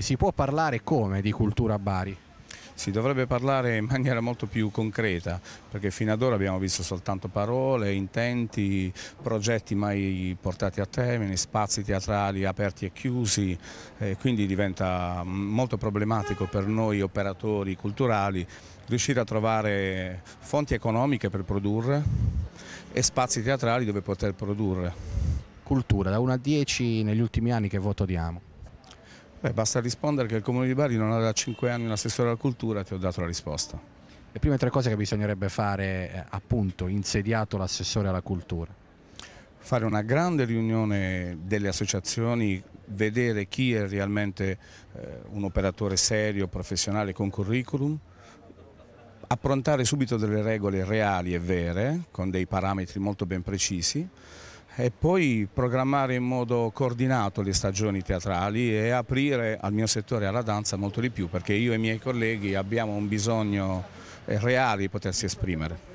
Si può parlare come di cultura a Bari? Si dovrebbe parlare in maniera molto più concreta, perché fino ad ora abbiamo visto soltanto parole, intenti, progetti mai portati a termine, spazi teatrali aperti e chiusi, eh, quindi diventa mm, molto problematico per noi operatori culturali riuscire a trovare fonti economiche per produrre e spazi teatrali dove poter produrre. Cultura, da 1 a 10 negli ultimi anni che voto diamo? Beh, basta rispondere che il Comune di Bari non ha da 5 anni un assessore alla cultura, ti ho dato la risposta. Le prime tre cose che bisognerebbe fare, eh, appunto, insediato l'assessore alla cultura? Fare una grande riunione delle associazioni, vedere chi è realmente eh, un operatore serio, professionale, con curriculum, approntare subito delle regole reali e vere, con dei parametri molto ben precisi, e poi programmare in modo coordinato le stagioni teatrali e aprire al mio settore, alla danza, molto di più perché io e i miei colleghi abbiamo un bisogno eh, reale di potersi esprimere.